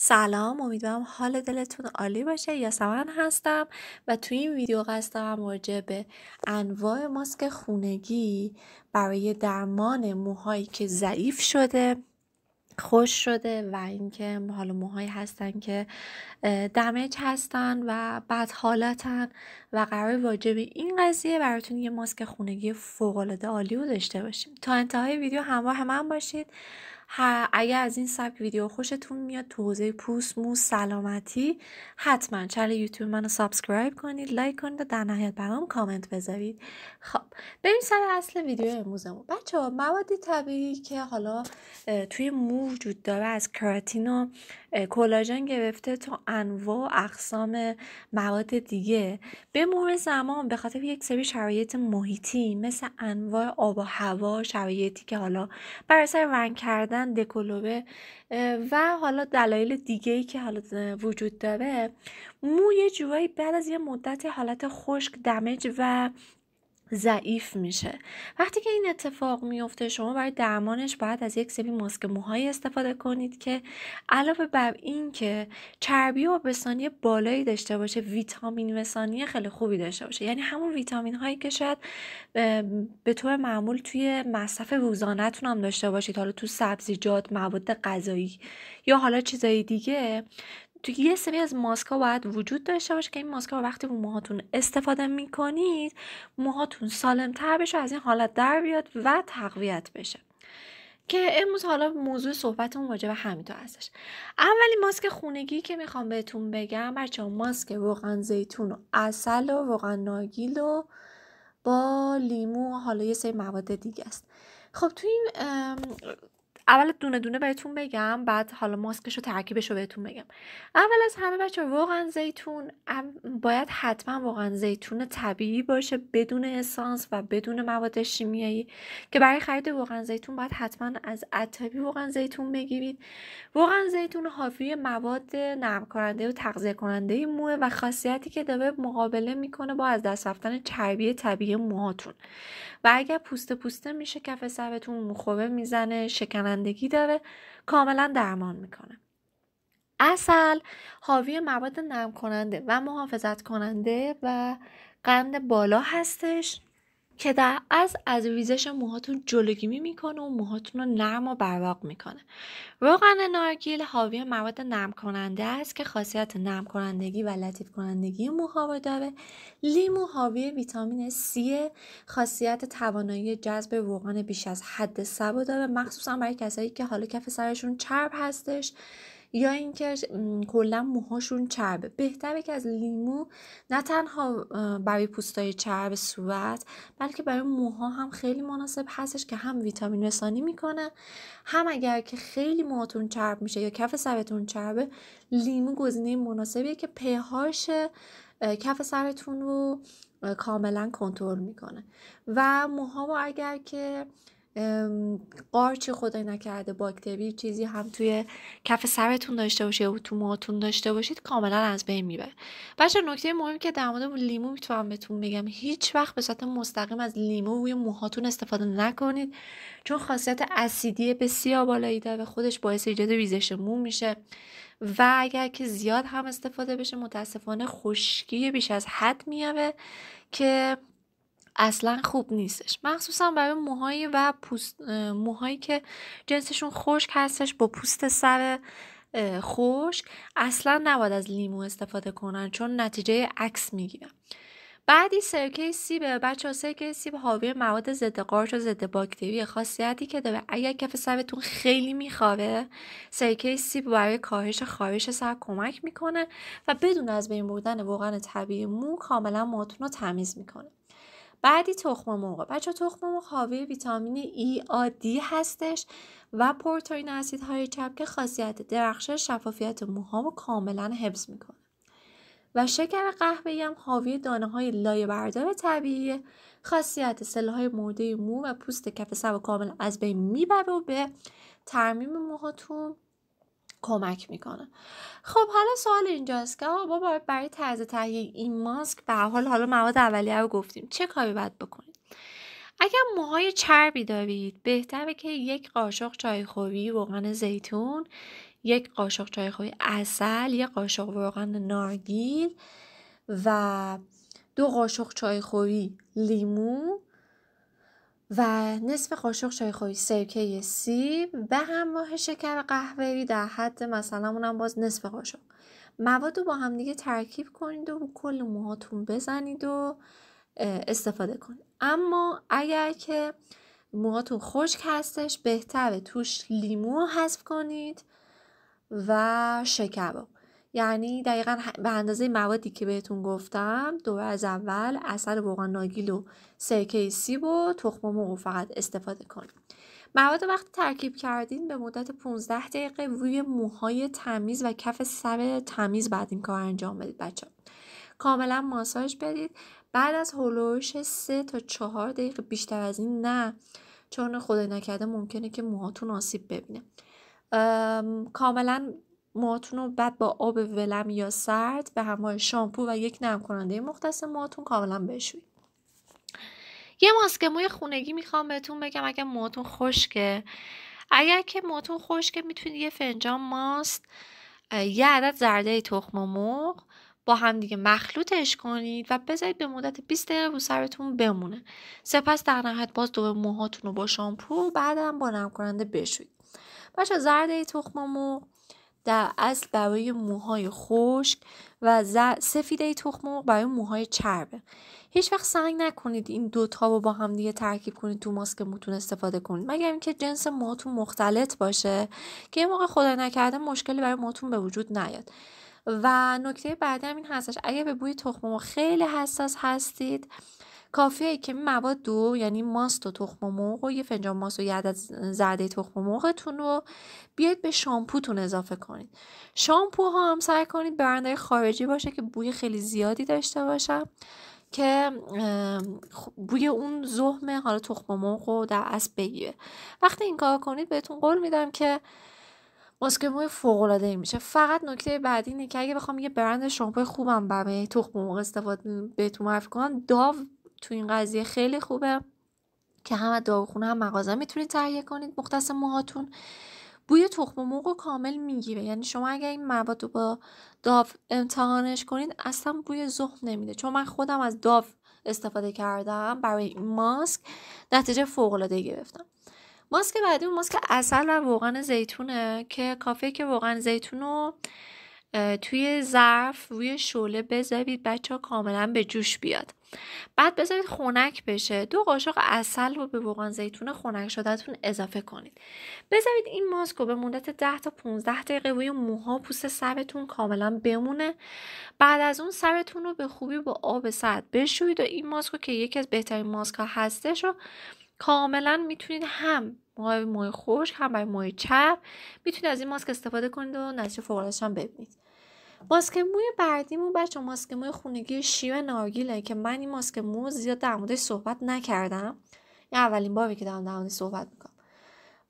سلام امیدوارم حال دلتون عالی باشه یا سمن هستم و توی این ویدیو قصد دارم راجع به انواع ماسک خونگی برای درمان موهایی که ضعیف شده خوش شده و اینکه حالا موهایی هستن که دمج هستن و بد حالتن و قرار واجب این قضیه براتون یه ماسک خونگی فوق العاده عالی رو داشته باشیم تا انتهای ویدیو همراه من باشید اگه از این سبک ویدیو خوشتون میاد تو حوزه پوست مو سلامتی حتما چنل یوتیوب منو سابسکرایب کنید لایک کنید و در نهایت برام کامنت بذارید خب بریم سر اصل ویدیو امروزمون بچه ها مواد طبیعی که حالا توی مو وجود داره از کراتین کلاژن گرفته تا انواع و اقسام مواد دیگه به مرور زمان به خاطر یک سری شرایط محیطی مثل انواع آب و هوا شرایطی که حالا بر اثر رنگ کردن دکلوبه و حالا دلایل دیگه ای که حالا وجود داره مو یه جورایی بعد از یه مدت حالت خشک دمج و ضعیف میشه وقتی که این اتفاق میفته شما برای درمانش باید از یک سری ماسک موهایی استفاده کنید که علاوه بر این که چربی و بسانی بالایی داشته باشه ویتامین وسانی خیلی خوبی داشته باشه یعنی همون ویتامین هایی که شاید به طور معمول توی مصرف روزانهتون هم داشته باشید حالا تو سبزیجات مواد غذایی یا حالا چیزای دیگه تو یه سری از ماسکا باید وجود داشته باشه که این ماسکا رو وقتی رو موهاتون استفاده میکنید موهاتون سالم تر بشه از این حالت در بیاد و تقویت بشه که امروز حالا موضوع صحبتمون واجبه به همینطور هستش اولی ماسک خونگی که میخوام بهتون بگم بچه ماسک روغن زیتون و اصل و روغن ناگیل و با لیمو و حالا یه سری مواد دیگه است خب تو این اول دونه دونه بهتون بگم بعد حالا ماسکش و ترکیبش رو بهتون بگم اول از همه بچه واقعا زیتون باید حتما واقعا زیتون طبیعی باشه بدون اسانس و بدون مواد شیمیایی که برای خرید واقعا زیتون باید حتما از عطبی واقعا زیتون بگیرید روغن زیتون حاوی مواد نرم کننده و تغذیه کننده موه و خاصیتی که داره مقابله میکنه با از دست رفتن چربی طبیعی موهاتون و اگر پوست پوسته میشه کف سرتون مخوبه میزنه شکننده سازندگی داره کاملا درمان میکنه اصل حاوی مواد نرم کننده و محافظت کننده و قند بالا هستش که در از از ریزش موهاتون جلوگیری میکنه و موهاتون رو نرم و براق میکنه روغن نارگیل حاوی مواد نرم کننده است که خاصیت نرم کنندگی و لطیف کنندگی موها رو داره لیمو حاوی ویتامین C خاصیت توانایی جذب روغن بیش از حد سبو داره مخصوصا برای کسایی که حالا کف سرشون چرب هستش یا اینکه کلا موهاشون چربه بهتره که از لیمو نه تنها برای پوستای چرب صورت بلکه برای موها هم خیلی مناسب هستش که هم ویتامین رسانی میکنه هم اگر که خیلی موهاتون چرب میشه یا کف سرتون چربه لیمو گزینه مناسبیه که پهاش کف سرتون رو کاملا کنترل میکنه و موها رو اگر که قارچ خدای نکرده باکتری چیزی هم توی کف سرتون داشته باشه و تو موهاتون داشته باشید کاملا از بین میبره بچه نکته مهمی که در مورد لیمو میتونم بهتون بگم هیچ وقت به صورت مستقیم از لیمو روی موهاتون استفاده نکنید چون خاصیت اسیدی بسیار بالایی داره خودش باعث ایجاد ریزش مو میشه و اگر که زیاد هم استفاده بشه متاسفانه خشکی بیش از حد میاره که اصلا خوب نیستش مخصوصا برای موهای و پوست موهایی که جنسشون خشک هستش با پوست سر خشک اصلا نباید از لیمو استفاده کنن چون نتیجه عکس میگیرن بعدی سرکه سیب بچه سرکه سیب حاوی مواد ضد قارچ و ضد باکتری خاصیتی که داره اگر کف سرتون خیلی میخواره سرکه سیب برای کاهش خارش سر کمک میکنه و بدون از بین بردن روغن طبیعی مو کاملا موتون رو تمیز میکنه بعدی تخم مرغ بچه تخم مرغ حاوی ویتامین ای آدی هستش و اسید اسیدهای چپ که خاصیت درخش شفافیت موها رو کاملا حفظ میکنه و شکر قهوه‌ای هم حاوی دانه های بردار طبیعی خاصیت های مرده مو و پوست کف سر کامل از بین میبره و به ترمیم موهاتون کمک میکنه خب حالا سوال اینجاست که ما برای طرز تهیه این ماسک به حال حالا مواد اولیه رو گفتیم چه کاری باید بکنید اگر موهای چربی دارید بهتره که یک قاشق چایخوری روغن زیتون یک قاشق چای چایخوری اصل یک قاشق روغن نارگیل و دو قاشق چای چایخوری لیمو و نصف قاشق چای خوری سرکه سیب به همراه شکر قهوه‌ای در حد مثلا اونم باز نصف قاشق مواد رو با هم دیگه ترکیب کنید و کل موهاتون بزنید و استفاده کنید اما اگر که موهاتون خشک هستش بهتره توش لیمو حذف کنید و شکر یعنی دقیقا به اندازه موادی که بهتون گفتم دو از اول اثر واقعا ناگیل و سرکه سیب و تخم مرغ فقط استفاده کنید مواد وقتی ترکیب کردین به مدت 15 دقیقه روی موهای تمیز و کف سر تمیز بعد این کار انجام بدید بچه کاملا ماساژ بدید بعد از هلوش 3 تا 4 دقیقه بیشتر از این نه چون خدای نکرده ممکنه که موهاتون آسیب ببینه کاملا موهاتون رو بعد با آب ولم یا سرد به همراه شامپو و یک نرم کننده مختص موهاتون کاملا بشویید یه ماسک موی خونگی میخوام بهتون بگم اگر موهاتون خشکه اگر که موهاتون خشکه میتونید یه فنجان ماست یه عدد زرده تخم مرغ با همدیگه مخلوطش کنید و بذارید به مدت 20 دقیقه رو سرتون بمونه سپس در نهایت باز دوباره موهاتون رو با شامپو بعدم با نرم کننده بشویید بچا زرده تخم مرغ در اصل برای موهای خشک و سفیده تخم مرغ برای موهای چربه هیچ وقت سعی نکنید این دوتا رو با هم دیگه ترکیب کنید تو ماسک موتون استفاده کنید مگر اینکه جنس موهاتون مختلط باشه که یه موقع خدا نکرده مشکلی برای موهاتون به وجود نیاد و نکته بعدی هم این هستش اگر به بوی تخم مرغ خیلی حساس هستید کافیه که مواد دو یعنی ماست و تخم مرغ و یه فنجان ماست و یه عدد زرده تخم مرغتون رو بیاید به شامپوتون اضافه کنید شامپو ها هم سعی کنید برندهای خارجی باشه که بوی خیلی زیادی داشته باشه که بوی اون زهم حالا تخم مرغ رو در اسب بگیره وقتی این کار کنید بهتون قول میدم که ماسک موی فوق العاده میشه فقط نکته بعدی اینه که اگه بخوام یه برند شامپو خوبم برای تخم مرغ استفاده بهتون معرفی کنم داو تو این قضیه خیلی خوبه که هم از خونه هم مغازه میتونید تهیه کنید مختص موهاتون بوی تخم موقع کامل میگیره یعنی شما اگر این مواد رو با داو امتحانش کنید اصلا بوی زخم نمیده چون من خودم از داف استفاده کردم برای این ماسک نتیجه فوق العاده گرفتم ماسک بعدی ماسک اصل و روغن زیتونه که کافی که روغن زیتون رو توی ظرف روی شعله بذارید بچه ها کاملا به جوش بیاد بعد بذارید خنک بشه دو قاشق اصل رو به روغن زیتون خنک شدهتون اضافه کنید بذارید این ماسک رو به مدت 10 تا 15 دقیقه روی موها پوست سرتون کاملا بمونه بعد از اون سرتون رو به خوبی با آب سرد بشویید و این ماسک رو که یکی از بهترین ماسک ها هستش رو کاملا میتونید هم برای موی خوش هم برای موی چپ میتونید از این ماسک استفاده کنید و نتیجه فوق ببینید ماسک موی بعدیمون بچه ماسک موی خونگی شیو نارگیله که من این ماسک مو زیاد در موردش صحبت نکردم این اولین باری که دارم در موردش صحبت میکنم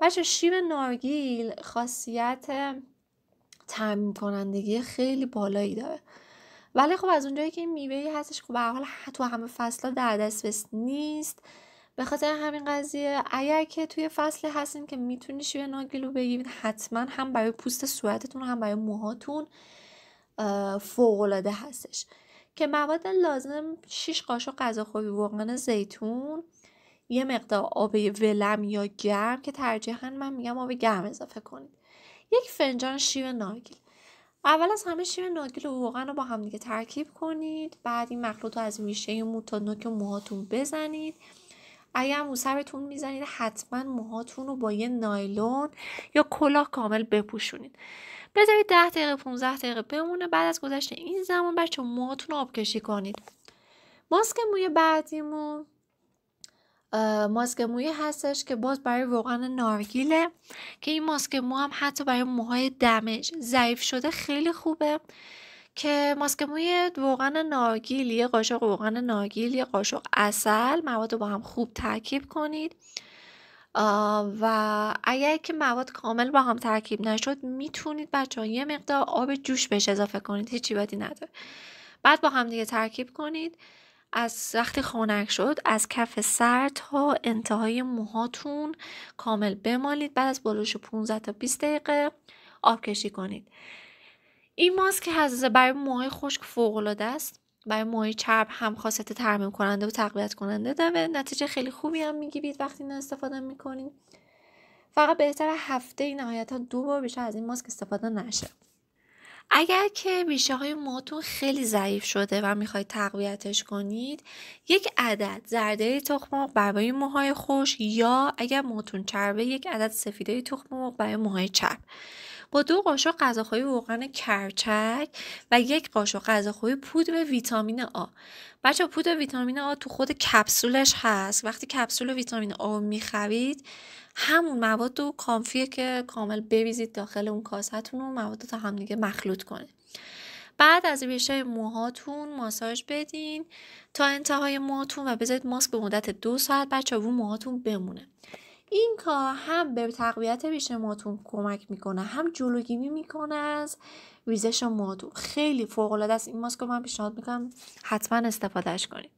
بچه شیب نارگیل خاصیت تعمیم کنندگی خیلی بالایی داره ولی خب از اونجایی که این میوه هستش خب به حال تو همه ها در دسترس نیست به خاطر همین قضیه اگر که توی فصل هستین که میتونی شیوه ناگیل رو بگیرید حتما هم برای پوست صورتتون هم برای موهاتون فوقالعاده هستش که مواد لازم 6 قاشق غذاخوری روغن زیتون یه مقدار آب ولم یا گرم که ترجیحا من میگم آب گرم اضافه کنید یک فنجان شیر ناگیل اول از همه شیر ناگیل و روغن رو با هم ترکیب کنید بعد این مخلوط رو از میشه مو تا نوک موهاتون بزنید اگر مو سرتون میزنید حتما موهاتون رو با یه نایلون یا کلاه کامل بپوشونید بذارید 10 دقیقه 15 دقیقه بمونه بعد از گذشت این زمان بچه موهاتون رو آبکشی کنید ماسک موی بعدیمون ماسک موی هستش که باز برای روغن نارگیله که این ماسک مو هم حتی برای موهای دمج ضعیف شده خیلی خوبه که ماسک موی روغن ناگیل یه قاشق روغن ناگیل یه قاشق اصل مواد رو با هم خوب ترکیب کنید و اگر که مواد کامل با هم ترکیب نشد میتونید بچه یه مقدار آب جوش بهش اضافه کنید هیچی بدی نداره بعد با هم دیگه ترکیب کنید از وقتی خونک شد از کف سر تا انتهای موهاتون کامل بمالید بعد از بلوش 15 تا 20 دقیقه آب کشی کنید این ماسک حساس برای موهای خشک فوق العاده است برای موهای چرب هم خاصیت ترمیم کننده و تقویت کننده داره نتیجه خیلی خوبی هم میگیرید وقتی این استفاده میکنید فقط بهتر هفته ای نهایتا دو بار بیشتر از این ماسک استفاده نشه اگر که ریشه های موتون خیلی ضعیف شده و میخواید تقویتش کنید یک عدد زرده تخم مرغ برای موهای خوش یا اگر موتون چربه یک عدد سفیده تخم مرغ برای موهای چرب با دو قاشق غذاخوری روغن کرچک و یک قاشق غذاخوری پودر ویتامین آ بچه پودر ویتامین آ تو خود کپسولش هست وقتی کپسول ویتامین آ رو میخرید همون مواد رو کامفیه که کامل بریزید داخل اون کاستون و مواد تا همدیگه مخلوط کنه بعد از ریشه موهاتون ماساژ بدین تا انتهای موهاتون و بذارید ماسک به مدت دو ساعت بچه رو موهاتون بمونه این کار هم به تقویت ریشه موتون کمک میکنه هم جلوگیری میکنه از ریزش موتون خیلی فوق العاده است این ماسک رو من پیشنهاد میکنم حتما استفادهش کنید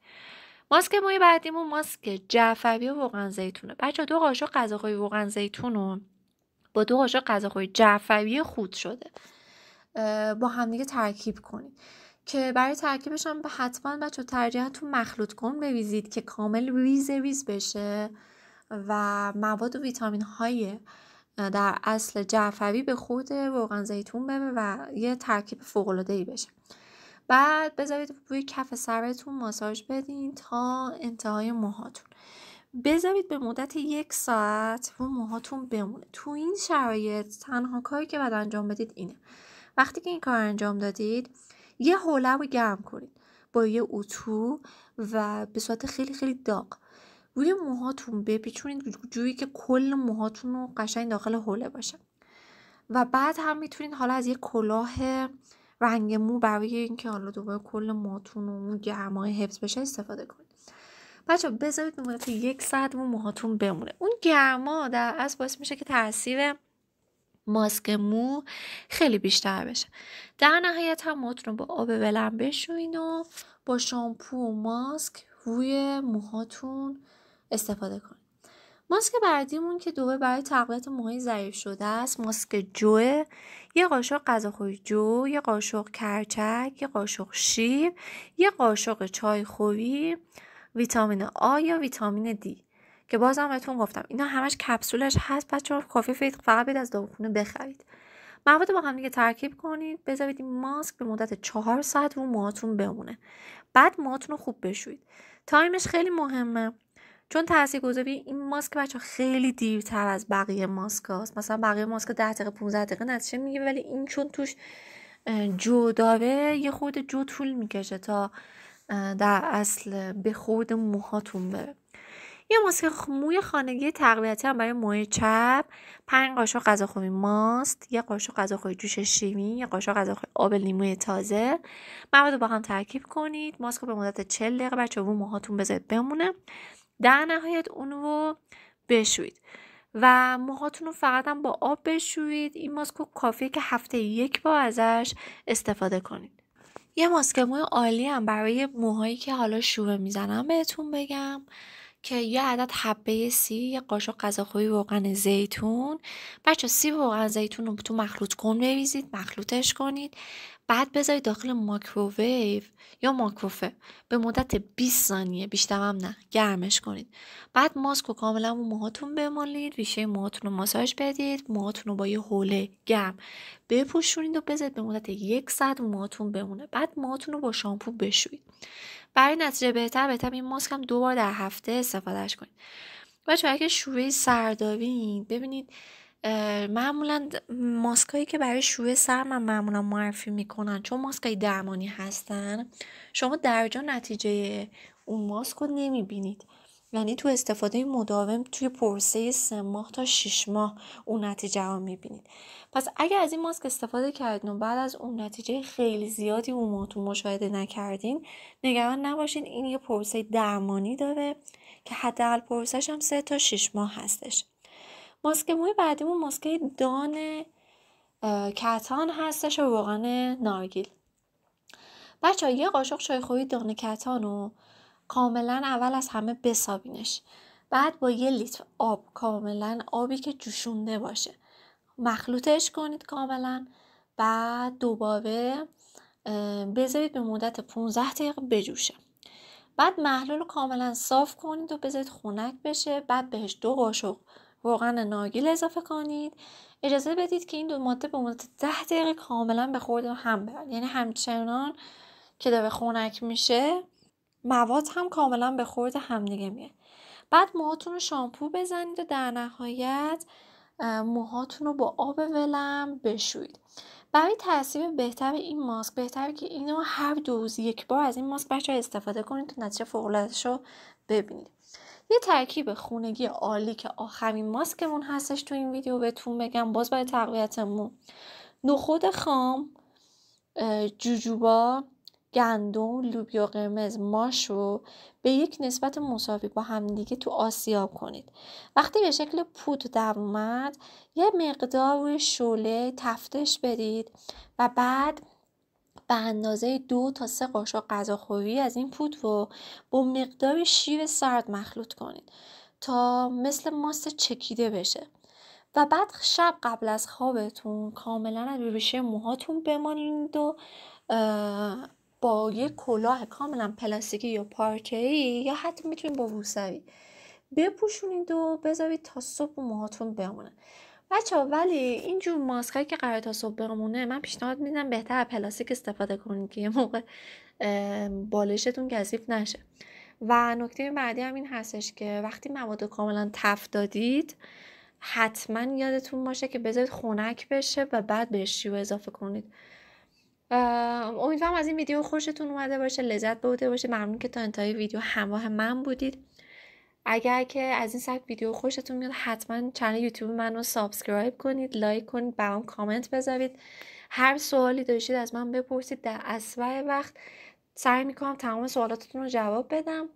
ماسک موی بعدیمون ماسک جعفری و روغن زیتونه بچه دو قاشق غذاخوری روغن زیتون رو با دو قاشق غذاخوری جعفری خود شده با همدیگه ترکیب کنید که برای ترکیبش هم حتما بچه ترجیح تو مخلوط کن بریزید که کامل ریز ریز بشه و مواد و ویتامین های در اصل جعفری به خود روغن زیتون بره و یه ترکیب العاده ای بشه بعد بذارید روی کف سرتون ماساژ بدین تا انتهای موهاتون بذارید به مدت یک ساعت رو موهاتون بمونه تو این شرایط تنها کاری که باید انجام بدید اینه وقتی که این کار انجام دادید یه حوله رو گرم کنید با یه اتو و به صورت خیلی خیلی داغ روی موهاتون بپیچونید جویی که کل موهاتون رو قشنگ داخل حوله باشه و بعد هم میتونید حالا از یه کلاه رنگ مو برای اینکه حالا دوباره کل موهاتون رو اون گرمای حفظ بشه استفاده کنید بچه بذارید به یک ساعت مو موهاتون بمونه اون گرما در از باعث میشه که تاثیر ماسک مو خیلی بیشتر بشه در نهایت هم موهاتون رو با آب بلند بشوین و با شامپو و ماسک روی موهاتون استفاده کنید ماسک بعدیمون که دوباره برای تقویت موهای ضعیف شده است ماسک جوه یه قاشق غذاخوری جو یه قاشق کرچک یه قاشق شیر یه قاشق چای خوبی ویتامین آ یا ویتامین دی که بازم بهتون گفتم اینا همش کپسولش هست بچه کافی فید فقط بید از داروخونه بخرید مواد با هم دیگه ترکیب کنید بذارید این ماسک به مدت چهار ساعت رو موهاتون بمونه بعد موهاتون رو خوب بشویید تایمش خیلی مهمه چون تاثیرگذاری این ماسک بچه خیلی دیرتر از بقیه ماسک هاست مثلا بقیه ماسک 10 دقیقه 15 دقیقه نتیجه میگه ولی این چون توش جو داره یه خود جو طول میکشه تا در اصل به خود موهاتون بره یه ماسک موی خانگی تقویتی هم برای موی چپ پنج قاشق غذاخوری ماست یه قاشق غذاخوری جوش شیرین یه قاشق غذاخوری آب لیمو تازه مواد رو با هم ترکیب کنید ماسک رو به مدت 40 دقیقه بچه رو موهاتون بذارید بمونه در نهایت اون رو بشویید و موهاتون رو فقط هم با آب بشویید این ماسک کافیه که هفته یک بار ازش استفاده کنید یه ماسک موی عالی هم برای موهایی که حالا شوره میزنم بهتون بگم که یه عدد حبه سی یه قاشق غذاخوری روغن زیتون بچه سی روغن زیتون رو تو مخلوط کن بریزید مخلوطش کنید بعد بذارید داخل ماکروویو یا ماکروفه به مدت 20 ثانیه بیشتر هم نه گرمش کنید بعد ماسک رو کاملا رو موهاتون بمالید ریشه موهاتون رو ماساژ بدید موهاتون رو با یه حوله گرم بپوشونید و بذارید به مدت یک ساعت موهاتون بمونه بعد موهاتون رو با شامپو بشویید برای نتیجه بهتر بهتر این ماسک هم دو بار در هفته استفادهش کنید بچه‌ها اگه شوره سر ببینید معمولا ماسکایی که برای شوه سر من معمولا معرفی میکنن چون ماسکای درمانی هستن شما درجا نتیجه اون ماسک رو نمیبینید یعنی تو استفاده مداوم توی پروسه سه ماه تا 6 ماه اون نتیجه رو میبینید پس اگر از این ماسک استفاده کردین و بعد از اون نتیجه خیلی زیادی اون مشاهده نکردین نگران نباشین این یه پرسه درمانی داره که حداقل پرسش هم سه تا شش ماه هستش ماسک موی بعدیمون ماسک دان کتان هستش و روغن نارگیل بچه ها یه قاشق چایخوری دان کتان رو کاملا اول از همه بسابینش بعد با یه لیتر آب کاملا آبی که جوشونده باشه مخلوطش کنید کاملا بعد دوباره بذارید به مدت 15 دقیقه بجوشه بعد محلول رو کاملا صاف کنید و بذارید خنک بشه بعد بهش دو قاشق روغن ناگیل اضافه کنید اجازه بدید که این دو ماده به مدت ده دقیقه کاملا به خورد هم برد یعنی همچنان که داره خونک میشه مواد هم کاملا به خورد همدیگه میه بعد موهاتون رو شامپو بزنید و در نهایت موهاتون رو با آب ولم بشویید برای تاثیر بهتر این ماسک بهتر که اینو هر دوز یک بار از این ماسک بچه استفاده کنید تا نتیجه فوقالعادهش رو ببینید یه ترکیب خونگی عالی که آخرین ماسکمون هستش تو این ویدیو بهتون بگم باز برای تقویتمون نخود خام جوجوبا گندم لوبیا قرمز ماش رو به یک نسبت مساوی با همدیگه تو آسیاب کنید وقتی به شکل پود در یه مقدار روی تفتش بدید و بعد به اندازه دو تا سه قاشق غذاخوری از این پود رو با مقداری شیر سرد مخلوط کنید تا مثل ماست چکیده بشه و بعد شب قبل از خوابتون کاملا از ریشه موهاتون بمانید و با یه کلاه کاملا پلاستیکی یا پارچه‌ای یا حتی میتونید با روسری بپوشونید و بذارید تا صبح موهاتون بمونه بچه ولی اینجور ماسک هایی که قرار تا صبح بمونه من پیشنهاد میدم بهتر از پلاستیک استفاده کنید که یه موقع بالشتون کثیف نشه و نکته بعدی هم این هستش که وقتی مواد کاملا تف دادید حتما یادتون باشه که بذارید خنک بشه و بعد بهش شیو اضافه کنید امیدوارم از این ویدیو خوشتون اومده باشه لذت بوده باشه ممنون که تا انتهای ویدیو همراه من بودید اگر که از این سبک ویدیو خوشتون میاد حتما چنل یوتیوب من رو سابسکرایب کنید لایک کنید برام کامنت بذارید هر سوالی داشتید از من بپرسید در اسرع وقت سعی میکنم تمام سوالاتتون رو جواب بدم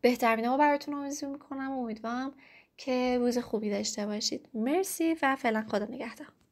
بهترین ها براتون آرزو میکنم امیدوارم که روز خوبی داشته باشید مرسی و فعلا خدا نگهدار